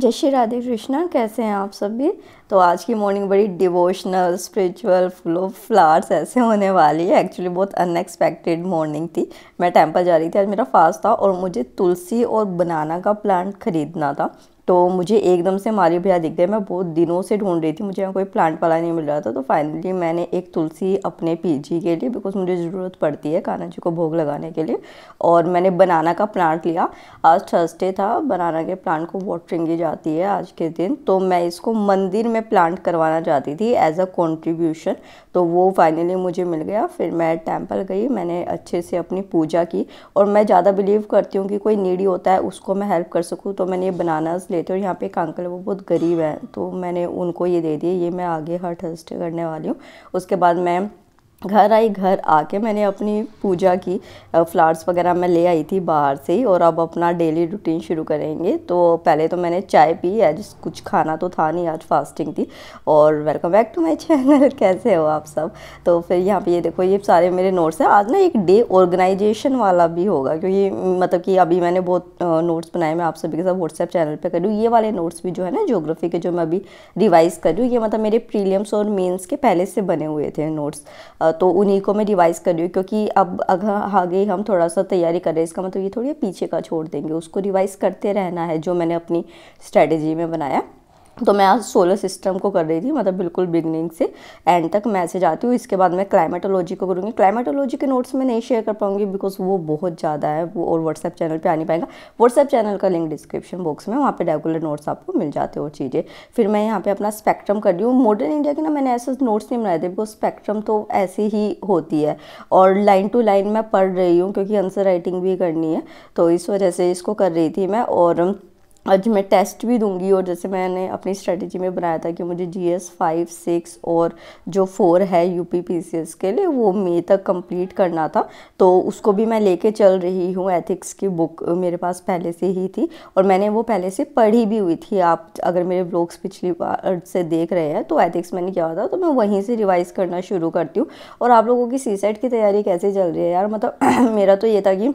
जय श्री राधे कृष्णा कैसे हैं आप सभी तो आज की मॉर्निंग बड़ी devotional spiritual full of flowers ऐसे होने वाली है एक्चुअली बहुत अनएक्सपेक्टेड मॉर्निंग थी मैं टेम्पल जा रही थी आज मेरा फास्ट था और मुझे तुलसी और बनाना का प्लांट खरीदना था तो मुझे एकदम से माली भैया दिख गया मैं बहुत दिनों से ढूंढ रही थी मुझे यहाँ कोई प्लांट वाला नहीं मिल रहा था तो फाइनली मैंने एक तुलसी अपने पीजी के लिए बिकॉज मुझे ज़रूरत पड़ती है कान्हा जी को भोग लगाने के लिए और मैंने बनाना का प्लांट लिया आज थर्सडे था बनाना के प्लांट को वाटरिंग की जाती है आज के दिन तो मैं इसको मंदिर में प्लांट करवाना चाहती थी एज अ कॉन्ट्रीब्यूशन तो वो फाइनली मुझे मिल गया फिर मैं टेम्पल गई मैंने अच्छे से अपनी पूजा की और मैं ज़्यादा बिलीव करती हूँ कि कोई नीडी होता है उसको मैं हेल्प कर सकूँ तो मैंने ये बनानाज ले देते और यहाँ पे एक अंकल वो बहुत गरीब है तो मैंने उनको ये दे दिए ये मैं आगे हर थर्सडे करने वाली हूँ उसके बाद मैं घर आई घर आके मैंने अपनी पूजा की फ्लावर्स वगैरह मैं ले आई थी बाहर से ही और अब अपना डेली रूटीन शुरू करेंगे तो पहले तो मैंने चाय पी आज कुछ खाना तो था नहीं आज फास्टिंग थी और welcome back to my channel कैसे हो आप सब तो फिर यहाँ पे ये देखो ये सारे मेरे नोट्स हैं आज ना एक डे ऑर्गेनाइजेशन वाला भी होगा क्योंकि मतलब कि अभी मैंने बहुत नोट्स बनाए मैं आप सभी के साथ व्हाट्सएप चैनल पर करूँ ये वाले नोट्स भी जो है ना जोग्राफी के जो मैं अभी रिवाइज़ कर ये मतलब मेरे प्रीलियम्स और मेन्स के पहले से बने हुए थे नोट्स तो उन्हीं को मैं रिवाइज़ कर रही हूँ क्योंकि अब अगर आगे हम थोड़ा सा तैयारी कर रहे हैं इसका मतलब ये थोड़ी पीछे का छोड़ देंगे उसको रिवाइज़ करते रहना है जो मैंने अपनी स्ट्रैटेजी में बनाया तो मैं आज सोलर सिस्टम को कर रही थी मतलब बिल्कुल बिगनिंग से एंड तक मैं ऐसे जाती हूँ इसके बाद मैं क्लाइमेटोलॉजी को करूँगी क्लाइमेटोलॉजी के नोट्स में नहीं शेयर कर पाऊँगी बिकॉज वो बहुत ज़्यादा है वो और व्हाट्सएप चैनल पे आ नहीं पाएगा व्हाट्सएप चैनल का लिंक डिस्क्रिप्शन बॉक्स में वहाँ पर रेगुलर नोट्स आपको मिल जाते और चीज़ें फिर मैं यहाँ पर अपना स्पेक्ट्रम कर रही हूँ मॉडर्न इंडिया के ना मैंने ऐसे नोट्स नहीं बनाए थे बिकॉज स्पेक्ट्रम तो ऐसी ही होती है और लाइन टू लाइन मैं पढ़ रही हूँ क्योंकि आंसर राइटिंग भी करनी है तो इस वजह से इसको कर रही थी मैं और आज मैं टेस्ट भी दूंगी और जैसे मैंने अपनी स्ट्रेटजी में बनाया था कि मुझे जी एस फाइव सिक्स और जो फोर है U P P C S के लिए वो मई तक कंप्लीट करना था तो उसको भी मैं लेके चल रही हूँ एथिक्स की बुक मेरे पास पहले से ही थी और मैंने वो पहले से पढ़ी भी हुई थी आप अगर मेरे ब्लॉग्स पिछली बार से देख रहे हैं तो एथिक्स मैंने क्या होता तो मैं वहीं से रिवाइज़ करना शुरू करती हूँ और आप लोगों की सी सेट की तैयारी कैसे चल रही है यार मतलब मेरा तो ये था कि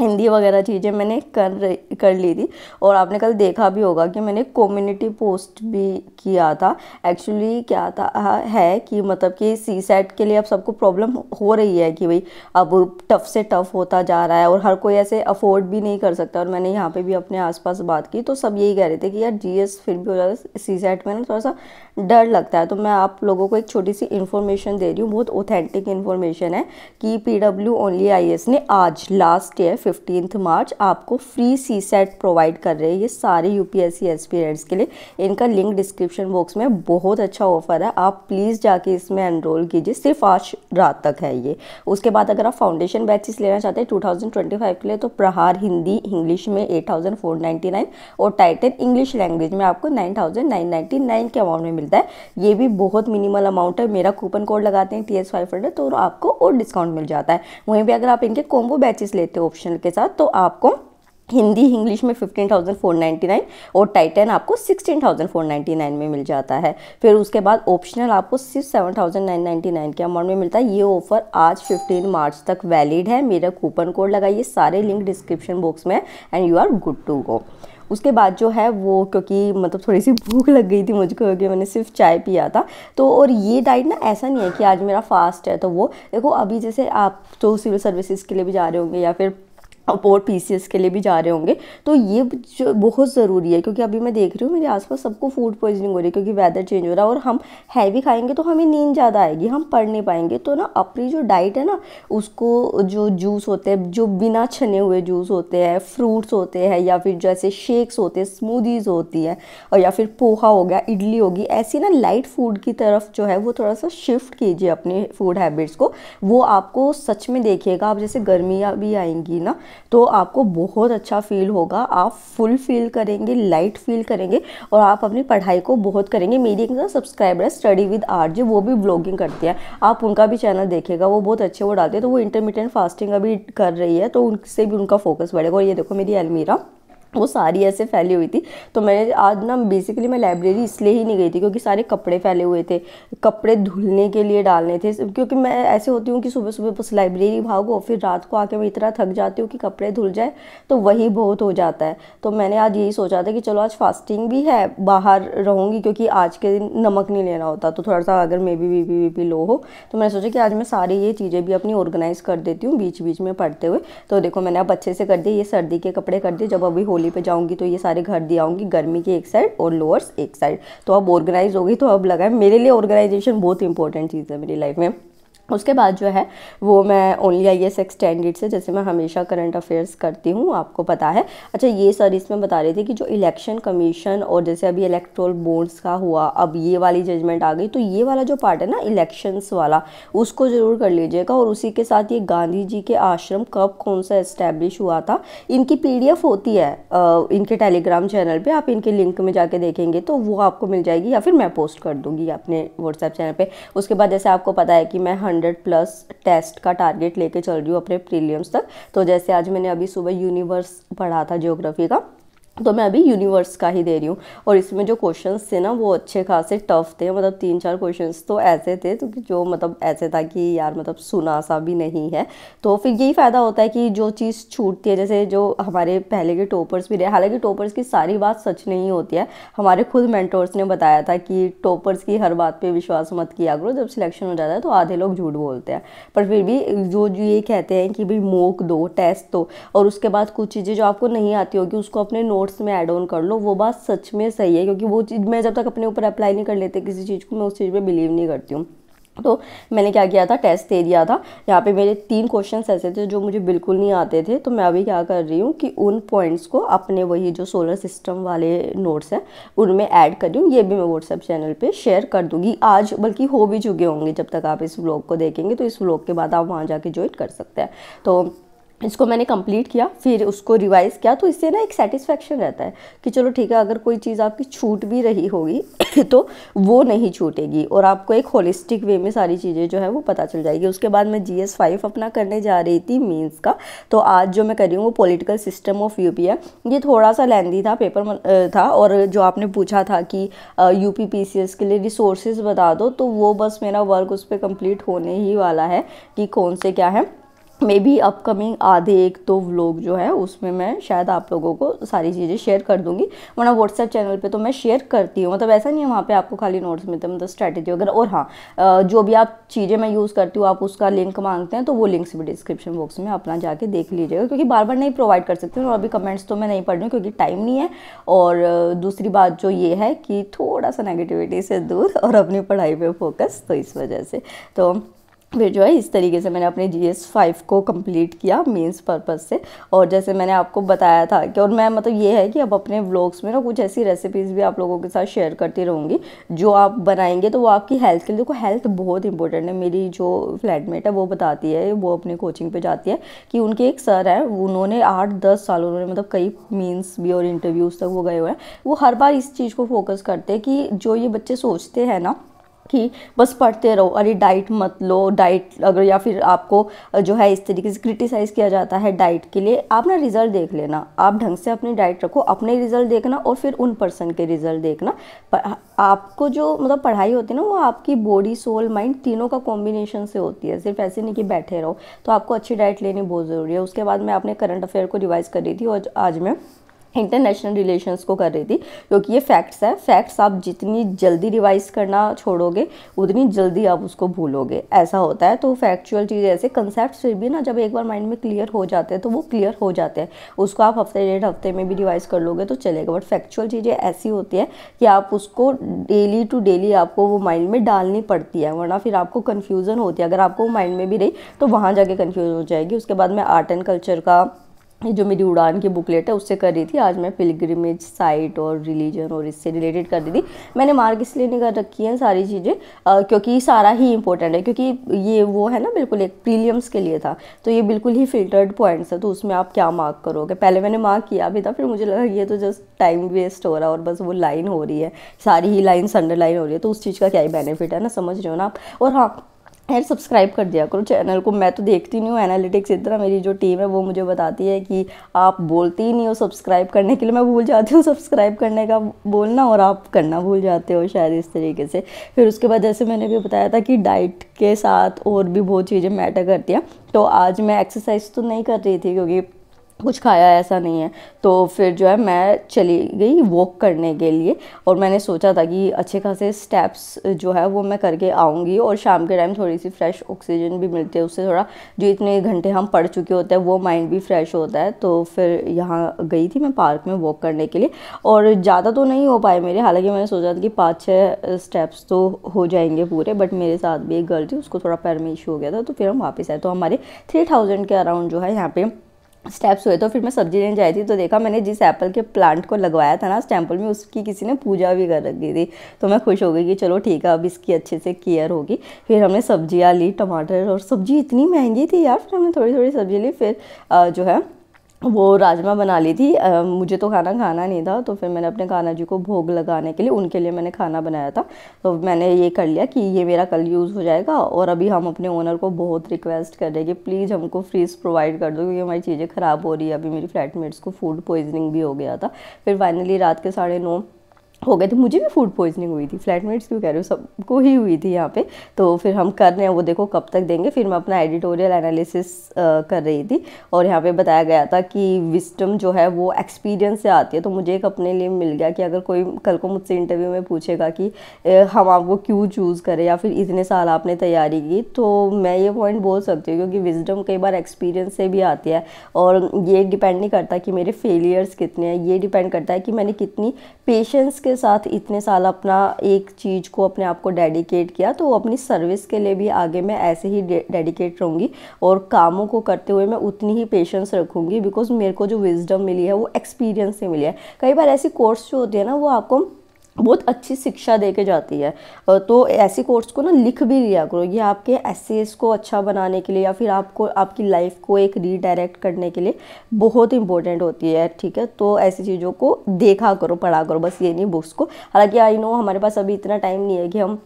हिंदी वगैरह चीज़ें मैंने कर रही कर ली थी और आपने कल देखा भी होगा कि मैंने कम्युनिटी पोस्ट भी किया था एक्चुअली क्या था है कि मतलब कि सी सेट के लिए अब सबको प्रॉब्लम हो रही है कि भाई अब टफ़ से टफ़ होता जा रहा है और हर कोई ऐसे अफोर्ड भी नहीं कर सकता और मैंने यहाँ पे भी अपने आसपास बात की तो सब यही कह रहे थे कि यार जी फिर भी हो जाता सी सेट में ना थोड़ा सा डर लगता है तो मैं आप लोगों को एक छोटी सी इन्फॉर्मेशन दे रही हूँ बहुत ओथेंटिक इन्फॉर्मेशन है कि पी ओनली आई ने आज लास्ट ईयर फिफ्टीन मार्च आपको फ्री सी सेट प्रोवाइड कर रहे हैं ये सारे यू पी एस के लिए इनका लिंक डिस्क्रिप्शन बॉक्स में बहुत अच्छा ऑफर है आप प्लीज़ जाके इसमें एनरोल कीजिए सिर्फ आज रात तक है ये उसके बाद अगर आप फाउंडेशन बैचेस लेना चाहते हैं टू के लिए तो प्रहार हिंदी इंग्लिश में एट और टाइटन इंग्लिश लैंग्वेज में आपको नाइन के अमाउंट में मिलता है ये भी बहुत मिनिमल अमाउंट है मेरा कूपन कोड लगाते हैं टी एस तो आपको और डिस्काउंट मिल जाता है वहीं भी अगर आप इनके कॉम्बो बैचेस लेते हो ऑप्शन ऑप्शन के साथ तो आपको हिंदी इंग्लिश में 15,499 और टाइटन आपको 16,499 में मिल जाता है फिर उसके बाद ऑप्शनल आपको सिर्फ 7,999 के अमाउंट में मिलता है ये ऑफ़र आज 15 मार्च तक वैलिड है मेरा कूपन कोड लगाइए सारे लिंक डिस्क्रिप्शन बॉक्स में and you are good to go उसके बाद जो है वो क्योंकि मतलब थोड़ी सी भूख लग गई थी मुझको क्योंकि मैंने सिर्फ चाय पिया था तो और ये डाइट ना ऐसा नहीं है कि आज मेरा फास्ट है तो वो देखो अभी जैसे आप तो सिविल सर्विसेज के लिए भी जा रहे होंगे या फिर और पी के लिए भी जा रहे होंगे तो ये जो बहुत ज़रूरी है क्योंकि अभी मैं देख रही हूँ मेरे आसपास सबको फूड पॉइजनिंग हो रही है क्योंकि वेदर चेंज हो रहा है और हम हैवी खाएंगे तो हमें नींद ज़्यादा आएगी हम पढ़ नहीं पाएंगे तो ना अपनी जो डाइट है ना उसको जो जूस होते हैं जो बिना छने हुए जूस होते हैं फ्रूट्स होते हैं या फिर जैसे शेक्स होते हैं स्मूदीज़ होती हैं और या फिर पोहा हो गया इडली होगी ऐसी ना लाइट फूड की तरफ जो है वो थोड़ा सा शिफ्ट कीजिए अपने फूड हैबिट्स को वो आपको सच में देखिएगा आप जैसे गर्मियाँ भी आएंगी ना तो आपको बहुत अच्छा फील होगा आप फुल फील करेंगे लाइट फील करेंगे और आप अपनी पढ़ाई को बहुत करेंगे मेरी एक ना सब्सक्राइबर है स्टडी विद आर जी वो भी ब्लॉगिंग करती है आप उनका भी चैनल देखेगा वो बहुत अच्छे वो डालते हैं तो वो इंटरमीडियंट फास्टिंग अभी कर रही है तो उनसे भी उनका फोकस बढ़ेगा और ये देखो मेरी अलमीरा वो सारी ऐसे फैली हुई थी तो मैंने आज ना बेसिकली मैं लाइब्रेरी इसलिए ही नहीं गई थी क्योंकि सारे कपड़े फैले हुए थे कपड़े धुलने के लिए डालने थे क्योंकि मैं ऐसे होती हूँ कि सुबह सुबह बस लाइब्रेरी भागो फिर रात को आके मैं इतना थक जाती हूँ कि कपड़े धुल जाए तो वही बहुत हो जाता है तो मैंने आज यही सोचा था कि चलो आज फास्टिंग भी है बाहर रहूँगी क्योंकि आज के दिन नमक नहीं लेना होता तो थोड़ा सा अगर maybe V P V P low हो तो मैंने सोचा कि आज मैं सारी ये चीज़ें भी अपनी ऑर्गेनाइज़ कर देती हूँ बीच बीच में पढ़ते हुए तो देखो मैंने अब अच्छे से कर दिए ये सर्दी के कपड़े कर दिए जब अभी हो होली पे जाऊंगी तो ये सारे घर दिया आऊंगी गर्मी की एक साइड और लोअर्स एक साइड तो अब ऑर्गेनाइज होगी तो अब लगा है मेरे लिए ऑर्गेनाइजेशन बहुत इंपॉर्टेंट चीज़ है मेरी लाइफ में उसके बाद जो है वो मैं ओनली आई एस एक्सटेंडेड से जैसे मैं हमेशा करंट अफेयर्स करती हूँ आपको पता है अच्छा ये सर इसमें बता रही थी कि जो इलेक्शन कमीशन और जैसे अभी इलेक्ट्रोल बोर्ड्स का हुआ अब ये वाली जजमेंट आ गई तो ये वाला जो पार्ट है ना इलेक्शंस वाला उसको ज़रूर कर लीजिएगा और उसी के साथ ये गांधी जी के आश्रम कब कौन सा इस्टेब्लिश हुआ था इनकी पी होती है इनके टेलीग्राम चैनल पर आप इनके लिंक में जाके देखेंगे तो वो आपको मिल जाएगी या फिर मैं पोस्ट कर दूँगी अपने व्हाट्सएप चैनल पर उसके बाद जैसे आपको पता है कि मैं हंड्रेड प्लस टेस्ट का टारगेट लेके चल रही हूँ अपने प्रीलियम्स तक तो जैसे आज मैंने अभी सुबह यूनिवर्स पढ़ा था जियोग्राफी का तो मैं अभी यूनिवर्स का ही दे रही हूँ और इसमें जो क्वेश्चंस थे ना वो अच्छे खासे टफ थे मतलब तीन चार क्वेश्चंस तो ऐसे थे तो कि जो मतलब ऐसे था कि यार मतलब सुना सा भी नहीं है तो फिर यही फ़ायदा होता है कि जो चीज़ छूटती है जैसे जो हमारे पहले के टॉपर्स भी रहे हालांकि टॉपर्स की सारी बात सच नहीं होती है हमारे खुद मैंटोर्स ने बताया था कि टॉपर्स की हर बात पर विश्वास मत किया करो जब सिलेक्शन हो जाता है तो आधे लोग झूठ बोलते हैं पर फिर भी जो ये कहते हैं कि भाई मोक दो टेस्ट दो और उसके बाद कुछ चीज़ें जो आपको नहीं आती होगी उसको अपने नोट नोट्स में ऐड ऑन कर लो वो बात सच में सही है क्योंकि वो चीज़ मैं जब तक अपने ऊपर अप्लाई नहीं कर लेते किसी चीज़ को मैं उस चीज़ पर बिलीव नहीं करती हूँ तो मैंने क्या किया था टेस्ट दे दिया था यहाँ पे मेरे तीन क्वेश्चन ऐसे थे जो मुझे बिल्कुल नहीं आते थे तो मैं अभी क्या कर रही हूँ कि उन पॉइंट्स को अपने वही जो सोलर सिस्टम वाले नोट्स हैं उनमें ऐड कर रही हूँ ये भी मैं व्हाट्सएप चैनल पे शेयर कर दूँगी आज बल्कि हो भी चुके होंगे जब तक आप इस ब्लॉग को देखेंगे तो इस व्लॉग के बाद आप वहाँ जाके ज्वाइन कर सकते हैं तो इसको मैंने कंप्लीट किया फिर उसको रिवाइज़ किया तो इससे ना एक सेटिस्फेक्शन रहता है कि चलो ठीक है अगर कोई चीज़ आपकी छूट भी रही होगी तो वो नहीं छूटेगी और आपको एक होलिस्टिक वे में सारी चीज़ें जो है वो पता चल जाएगी उसके बाद मैं जी एस फाइव अपना करने जा रही थी मीन्स का तो आज जो मैं कर रही हूँ वो political system of U P ये थोड़ा सा लेंदी था पेपर था और जो आपने पूछा था कि U P P C S के लिए रिसोर्सेज बता दो तो वो बस मेरा वर्क उस पर कम्प्लीट होने ही वाला है कि कौन से क्या है मे बी अपकमिंग आधे एक दो व्लॉग जो है उसमें मैं शायद आप लोगों को सारी चीज़ें शेयर कर दूंगी वरना व्हाट्सएप चैनल पे तो मैं शेयर करती हूँ मतलब ऐसा नहीं है वहाँ पे आपको खाली नोट्स मिलते हैं मतलब स्ट्रैटेजी वगैरह और हाँ जो भी आप चीज़ें मैं यूज़ करती हूँ आप उसका लिंक मांगते हैं तो वो लिंक्स भी डिस्क्रिप्शन बॉक्स में अपना जाके देख लीजिएगा क्योंकि बार बार नहीं प्रोवाइड कर सकती हूँ और अभी कमेंट्स तो मैं नहीं पढ़ रही क्योंकि टाइम नहीं है और दूसरी बात जो ये है कि थोड़ा सा नेगेटिविटी से दूर और अपनी पढ़ाई पर फोकस तो इस वजह से तो फिर जो है इस तरीके से मैंने अपने जी एस फाइव को कंप्लीट किया मेंस पर्पज़ से और जैसे मैंने आपको बताया था कि और मैं मतलब ये है कि अब अपने व्लॉग्स में ना कुछ ऐसी रेसिपीज़ भी आप लोगों के साथ शेयर करती रहूँगी जो आप बनाएंगे तो वो आपकी हेल्थ के लिए देखो हेल्थ बहुत इंपॉर्टेंट है मेरी जो फ्लैटमेट है वो बताती है वो अपने कोचिंग पर जाती है कि उनके एक सर है उन्होंने आठ दस साल उन्होंने मतलब कई मीन्स भी और इंटरव्यूज़ तक वो गए हुए हैं वो हर बार इस चीज़ को फोकस करते हैं कि जो ये बच्चे सोचते हैं ना कि बस पढ़ते रहो अरे डाइट मत लो डाइट अगर या फिर आपको जो है इस तरीके से क्रिटिसाइज़ किया जाता है डाइट के लिए आप ना रिज़ल्ट देख लेना आप ढंग से अपनी डाइट रखो अपने रिज़ल्ट देखना और फिर उन पर्सन के रिज़ल्ट देखना आपको जो मतलब पढ़ाई होती है ना वो आपकी बॉडी सोल माइंड तीनों का कॉम्बिनेशन से होती है सिर्फ ऐसे नहीं कि बैठे रहो तो आपको अच्छी डाइट लेनी बहुत ज़रूरी है उसके बाद मैं अपने करंट अफेयर को रिवाइज़ कर रही थी और आज मैं इंटरनेशनल रिलेशंस को कर रही थी क्योंकि ये फैक्ट्स है फैक्ट्स आप जितनी जल्दी रिवाइज करना छोड़ोगे उतनी जल्दी आप उसको भूलोगे ऐसा होता है तो फैक्चुअल चीज़ ऐसे कंसेप्ट फिर भी ना जब एक बार माइंड में क्लियर हो जाते हैं तो वो क्लियर हो जाते हैं उसको आप हफ्ते डेढ़ हफ्ते में भी रिवाइज कर लोगे तो चलेगा बट फैक्चुअल चीज़ें ऐसी होती हैं कि आप उसको डेली टू डेली आपको वो माइंड में डालनी पड़ती है वरना फिर आपको कन्फ्यूज़न होती है अगर आपको माइंड में भी रही तो वहाँ जाके कन्फ्यूज़ हो जाएगी उसके बाद में आर्ट एंड कल्चर का ये जो मेरी उड़ान की बुकलेट है उससे कर रही थी आज मैं पिलग्रिमेज साइट और रिलीजन और इससे रिलेटेड कर रही थी मैंने मार्क इसलिए नहीं कर रखी है सारी चीज़ें क्योंकि सारा ही इंपॉर्टेंट है क्योंकि ये वो है ना बिल्कुल एक प्रीलियम्स के लिए था तो ये बिल्कुल ही फिल्टर्ड पॉइंट्स है तो उसमें आप क्या मार्क करोगे पहले मैंने मार्क किया भी था फिर मुझे लगा ये तो जस्ट टाइम वेस्ट हो रहा है और बस वो लाइन हो रही है सारी ही लाइन अंडरलाइन हो रही है तो उस चीज़ का क्या ही बेनिफिट है ना समझ रहे हो ना आप और हाँ यार सब्सक्राइब कर दिया करो चैनल को मैं तो देखती नहीं हूँ एनालिटिक्स इधर मेरी जो टीम है वो मुझे बताती है कि आप बोलती ही नहीं हो सब्सक्राइब करने के लिए मैं भूल जाती हूँ सब्सक्राइब करने का बोलना और आप करना भूल जाते हो शायद इस तरीके से फिर उसके बाद जैसे मैंने भी बताया था कि डाइट के साथ और भी बहुत चीज़ें मैटर करती हैं तो आज मैं एक्सरसाइज तो नहीं कर रही थी क्योंकि कुछ खाया ऐसा नहीं है तो फिर जो है मैं चली गई वॉक करने के लिए और मैंने सोचा था कि अच्छे खासे स्टेप्स जो है वो मैं करके आऊँगी और शाम के टाइम थोड़ी सी फ्रेश ऑक्सीजन भी मिलती है उससे थोड़ा जो इतने घंटे हम पढ़ चुके होते हैं वो माइंड भी फ्रेश होता है तो फिर यहाँ गई थी मैं पार्क में वॉक करने के लिए और ज़्यादा तो नहीं हो पाए मेरे हालाँकि मैंने सोचा था कि पाँच छः स्टेप्स तो हो जाएंगे पूरे बट मेरे साथ भी एक गर्ल थी उसको थोड़ा पैर में इशू हो गया था तो फिर हम वापस आए तो हमारे थ्री थाउजेंड के अराउंड जो है यहाँ पर स्टेप्स हुए तो फिर मैं सब्जी लेने जाई थी तो देखा मैंने जिस एप्पल के प्लांट को लगवाया था ना उस टेम्पल में उसकी किसी ने पूजा भी कर रखी थी तो मैं खुश हो गई कि चलो ठीक है अब इसकी अच्छे से केयर होगी फिर हमने सब्जियाँ ली टमाटर और सब्जी इतनी महंगी थी यार फिर हमने थोड़ी थोड़ी सब्जी ली फिर जो है वो राजमा बना ली थी आ, मुझे तो खाना खाना नहीं था तो फिर मैंने अपने खाना जी को भोग लगाने के लिए उनके लिए मैंने खाना बनाया था तो मैंने ये कर लिया कि ये मेरा कल यूज़ हो जाएगा और अभी हम अपने ओनर को बहुत रिक्वेस्ट कर रहे हैं कि प्लीज़ हमको फ्रीज़ प्रोवाइड कर दो क्योंकि हमारी चीज़ें ख़राब हो रही है अभी मेरी फ्लैटमेट्स को फूड पॉइजनिंग भी हो गया था फिर फाइनली रात के साढ़े नौ हो गए थे मुझे भी फूड पॉइजनिंग हुई थी फ्लैटमेट्स क्यों कह रहे हो सबको ही हुई थी यहाँ पे तो फिर हम कर रहे हैं वो देखो कब तक देंगे फिर मैं अपना एडिटोरियल एनालिसिस कर रही थी और यहाँ पे बताया गया था कि विस्टम जो है वो एक्सपीरियंस से आती है तो मुझे एक अपने लिए मिल गया कि अगर कोई कल को मुझसे इंटरव्यू में पूछेगा कि हम आपको क्यों चूज़ करें या फिर इतने साल आपने तैयारी की तो मैं ये पॉइंट बोल सकती हूँ क्योंकि विजडम कई बार एक्सपीरियंस से भी आती है और ये डिपेंड नहीं करता कि मेरे फेलियर्स कितने हैं ये डिपेंड करता है कि मैंने कितनी पेशेंस के साथ इतने साल अपना एक चीज़ को अपने आप को डेडिकेट किया तो अपनी सर्विस के लिए भी आगे मैं ऐसे ही डेडिकेट रहूँगी और कामों को करते हुए मैं उतनी ही पेशेंस रखूँगी बिकॉज मेरे को जो विजडम मिली है वो एक्सपीरियंस से मिली है कई बार ऐसी कोर्स जो होती है ना वो आपको बहुत अच्छी शिक्षा दे के जाती है तो ऐसे कोर्स को ना लिख भी लिया करो ये आपके एस को अच्छा बनाने के लिए या फिर आपको आपकी लाइफ को एक रीडायरेक्ट करने के लिए बहुत इंपॉर्टेंट होती है ठीक है तो ऐसी चीज़ों को देखा करो पढ़ा करो बस ये नहीं बुक्स को हालांकि आई नो हमारे पास अभी इतना टाइम नहीं है कि हम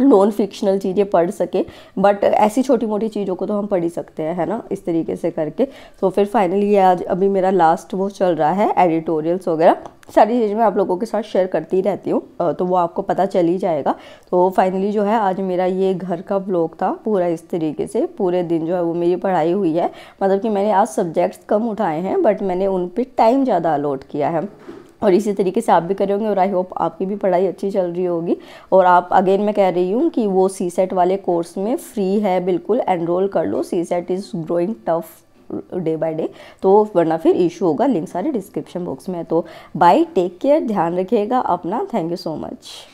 नॉन फिक्शनल चीज़ें पढ़ सके बट ऐसी छोटी मोटी चीज़ों को तो हम पढ़ ही सकते हैं है ना इस तरीके से करके तो फिर फाइनली ये आज अभी मेरा लास्ट वो चल रहा है एडिटोरियल्स वगैरह सारी चीज़ें मैं आप लोगों के साथ शेयर करती ही रहती हूँ तो वो आपको पता चल ही जाएगा तो फाइनली जो है आज मेरा ये घर का ब्लॉग था पूरा इस तरीके से पूरे दिन जो है वो मेरी पढ़ाई हुई है मतलब कि मैंने आज सब्जेक्ट्स कम उठाए हैं बट मैंने उन पर टाइम ज़्यादा अलॉट किया है और इसी तरीके से आप भी कर होंगे और आई होप आपकी भी पढ़ाई अच्छी चल रही होगी और आप अगेन मैं कह रही हूँ कि वो सी सेट वाले कोर्स में फ्री है बिल्कुल एनरोल कर लो CSAT is growing tough day by day तो वरना फिर इशू होगा लिंक सारे डिस्क्रिप्शन बॉक्स में है तो बाय टेक केयर ध्यान रखिएगा अपना थैंक यू सो मच